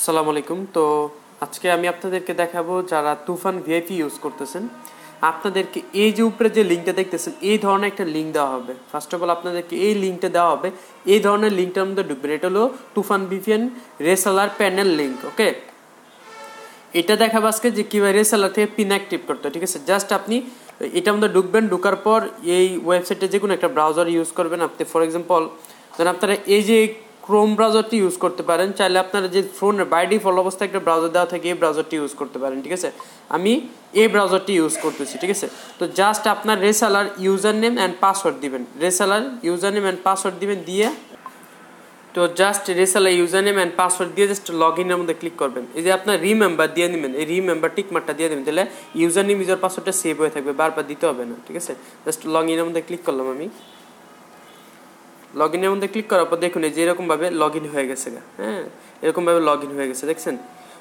আসসালামু আলাইকুম তো আজকে আমি আপনাদেরকে দেখাবো যারা তুফান ভিআইপি ইউজ করতেছেন আপনাদেরকে এই যে উপরে যে লিঙ্কটা দেখতেছেন এই ধরনের একটা লিঙ্ক দেওয়া হবে ফার্স্ট অফ অল আপনাদেরকে এই লিঙ্কটা দেওয়া হবে এই ধরনের লিঙ্কটার মধ্যে ঢুকবে এটা হলো Toofan VPN reseller panel link okay এটা দেখাবো আজকে যে কীভাবে রেসালার থেকে পিন অ্যাক্টিভ করতে ঠিক আছে জাস্ট আপনি এটার মধ্যে ঢুকবেন ঢুকার পর এই ওয়েবসাইটে যে কোনো একটা ব্রাউজার ইউজ করবেন আপনি ফর এক্সাম্পল ধরেন আপনারা এই যে ক্রোম ব্রাউজারটি ইউজ করতে পারেন চাইলে আপনারা যে ফোনের বাই ডিফল অবস্থায় একটা ব্রাউজার দেওয়া থাকে এই ব্রাউজারটি ইউজ করতে পারেন ঠিক আছে আমি এই ব্রাউজারটি ইউজ করতেছি ঠিক আছে তো জাস্ট আপনার reseller user name and password দিবেন reseller user name and password দিবেন দিয়ে তো just reseller user name and password দিয়ে জাস্ট লগ ইনের মধ্যে ক্লিক করবেন এই যে আপনার রিমেম্বার দিয়ে নেবেন এই রিমেম্বার টিকমার্কটা দিয়ে দেবেন তাহলে ইউজার নেম ইউজার পাসওয়ার্ডটা সেভ হয়ে থাকবে বারবার দিতে হবে না ঠিক আছে জাস্ট লগ ইনের মধ্যে ক্লিক করলাম আমি লগ ইনের মধ্যে ক্লিক করার পর দেখুন এই যে এরকমভাবে লগ ইন হয়ে গেছে হ্যাঁ এরকমভাবে লগ ইন হয়ে গেছে দেখছেন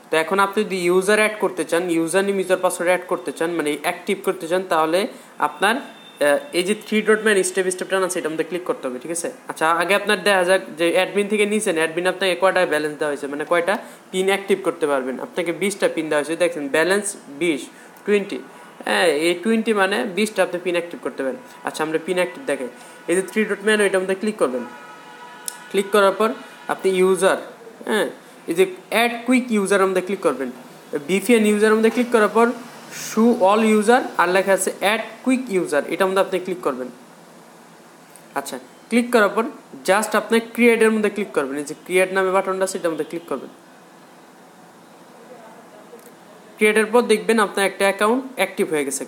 তো এখন আপনি যদি ইউজার অ্যাড করতে চান ইউজার নিম ইউজার পাসওয়ার্ড অ্যাড করতে চান মানে অ্যাক্টিভ করতে চান তাহলে আপনার এই যে থ্রি ডট ম্যান স্টেপ স্টেপটা আছে এটা আমাদের ক্লিক করতে হবে ঠিক আছে আচ্ছা আগে আপনার দেখা যাক যে অ্যাডমিন থেকে নিয়েছেন অ্যাডমিন আপনাকে কয়টা ব্যালেন্স দেওয়া হয়েছে মানে কয়টা পিন অ্যাক্টিভ করতে পারবেন আপনাকে বিশটা পিন দেওয়া হয়েছে দেখছেন ব্যালেন্স বিশ টোয়েন্টি হ্যাঁ এই টোয়েন্টি মানে বিশটা আপনি পিন অ্যাক্টিভ করতে পারেন আচ্ছা আমরা পিন অ্যাক্টিভ দেখে এই যে থ্রি ডট ম্যান ওইটার মধ্যে ক্লিক করবেন ক্লিক করার পর আপনি ইউজার হ্যাঁ এই যে অ্যাড কুইক ইউজার আমাদের ক্লিক করবেন বিফিএন ইউজার আমাদের ক্লিক করার পর শু অল ইউজার আর লেখা আছে অ্যাড কুইক ইউজার এটা মধ্যে আপনি ক্লিক করবেন আচ্ছা ক্লিক করার পর জাস্ট আপনি ক্রিয়েটের মধ্যে ক্লিক করবেন এই যে ক্রিয়েট নামে বাটনটা আছে এটা মধ্যে ক্লিক করবেন ক্রিয়েটের পর দেখবেন আপনার একটা অ্যাকাউন্ট অ্যাক্টিভ হয়ে গেছে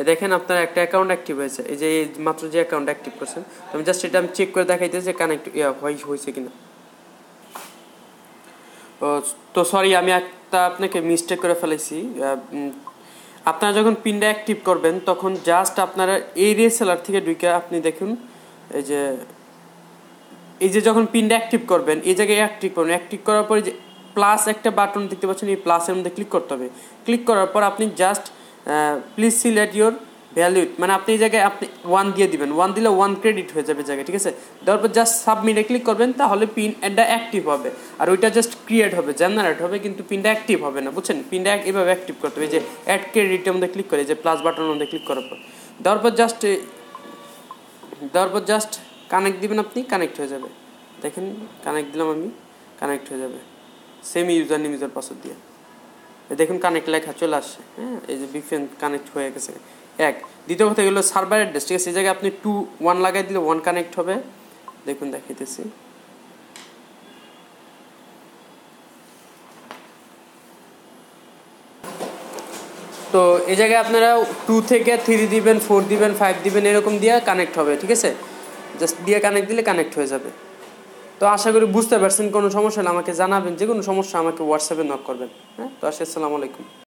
এ দেখেন আপনার একটা অ্যাকাউন্ট অ্যাক্টিভ হয়েছে এই যে মাত্র যে অ্যাকাউন্ট অ্যাক্টিভ করছেন আমি জাস্ট এটা আমি চেক করে দেখাইতে যে কানেক্ট হয় হয়েছে কিনা তো সরি আমি একটা আপনাকে মিস্টেক করে ফেলেছি আপনারা যখন পিনটা অ্যাক্টিভ করবেন তখন জাস্ট আপনারা এই রিসেলার থেকে ঢুকে আপনি দেখুন এই যে এই যে যখন পিনটা অ্যাক্টিভ করবেন এই জায়গায় অ্যাক্টিভ করবেন অ্যাক্টিভ করার পরে যে প্লাস একটা বাটন দেখতে পাচ্ছেন এই প্লাসের মধ্যে ক্লিক করতে হবে ক্লিক করার পর আপনি just please select your valid মানে আপনি এই জায়গায় আপনি ওয়ান দিয়ে দিবেন ওয়ান দিলে ওয়ান ক্রেডিট হয়ে যাবে জায়গায় ঠিক আছে দেওয়ার পর জাস্ট সাবমিটে ক্লিক করবেন তাহলে পিন এটা অ্যাক্টিভ হবে আর ওইটা জাস্ট ক্রিয়েট হবে জেনারেট হবে কিন্তু পিনটা অ্যাক্টিভ হবে না বুঝছেন পিনটা এভাবে অ্যাক্টিভ করতে হবে যে অ্যাড ক্রেডিটের মধ্যে ক্লিক করে যে প্লাস বাটনের মধ্যে ক্লিক করার পর দেওয়ার পর জাস্ট দেওয়ার পর জাস্ট কানেক্ট দিবেন আপনি কানেক্ট হয়ে যাবে দেখেন কানেক্ট দিলাম আমি কানেক্ট হয়ে যাবে same user name user password দিয়ে দেখুন কানেক্ট লেখা চলে আসছে হ্যাঁ এই যে বিপিএন কানেক্ট হয়ে গেছে এক দ্বিতীয় কথা এগুলো সার্ভার অ্যাড্রেস ঠিক আছে এই জায়গায় আপনি টু ওয়ান লাগাই দিলে ওয়ান কানেক্ট হবে দেখুন দেখাইতেছি তো এই জায়গায় আপনারা টু থেকে থ্রি দিবেন ফোর দিবেন ফাইভ দিবেন এরকম দিয়ে কানেক্ট হবে ঠিক আছে জাস্ট দিয়ে কানেক্ট দিলে কানেক্ট হয়ে যাবে তো আশা করি বুঝতে পারছেন কোনো সমস্যা হলে আমাকে জানাবেন যে কোনো সমস্যা আমাকে হোয়াটসঅ্যাপে নক করবেন হ্যাঁ তো আসি আসসালামু আলাইকুম